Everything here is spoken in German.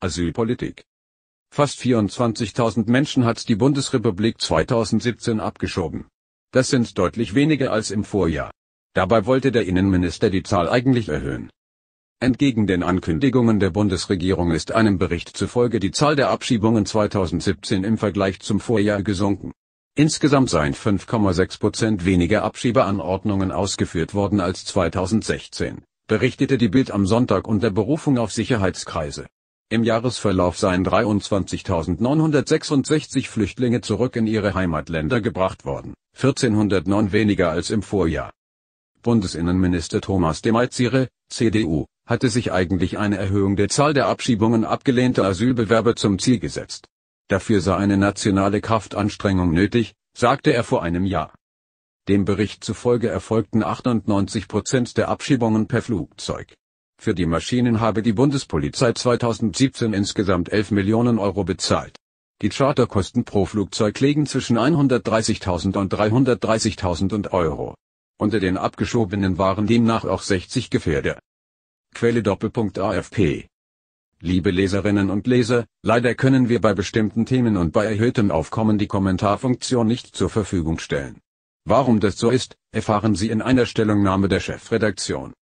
Asylpolitik Fast 24.000 Menschen hat die Bundesrepublik 2017 abgeschoben. Das sind deutlich weniger als im Vorjahr. Dabei wollte der Innenminister die Zahl eigentlich erhöhen. Entgegen den Ankündigungen der Bundesregierung ist einem Bericht zufolge die Zahl der Abschiebungen 2017 im Vergleich zum Vorjahr gesunken. Insgesamt seien 5,6 Prozent weniger Abschiebeanordnungen ausgeführt worden als 2016, berichtete die Bild am Sonntag unter Berufung auf Sicherheitskreise. Im Jahresverlauf seien 23.966 Flüchtlinge zurück in ihre Heimatländer gebracht worden, 1409 weniger als im Vorjahr. Bundesinnenminister Thomas de Maizière, CDU, hatte sich eigentlich eine Erhöhung der Zahl der Abschiebungen abgelehnter Asylbewerber zum Ziel gesetzt. Dafür sei eine nationale Kraftanstrengung nötig, sagte er vor einem Jahr. Dem Bericht zufolge erfolgten 98 Prozent der Abschiebungen per Flugzeug für die Maschinen habe die Bundespolizei 2017 insgesamt 11 Millionen Euro bezahlt. Die Charterkosten pro Flugzeug liegen zwischen 130.000 und 330.000 Euro. Unter den abgeschobenen waren demnach auch 60 Gefährder. Quelle Doppelpunkt AFP Liebe Leserinnen und Leser, leider können wir bei bestimmten Themen und bei erhöhtem Aufkommen die Kommentarfunktion nicht zur Verfügung stellen. Warum das so ist, erfahren Sie in einer Stellungnahme der Chefredaktion.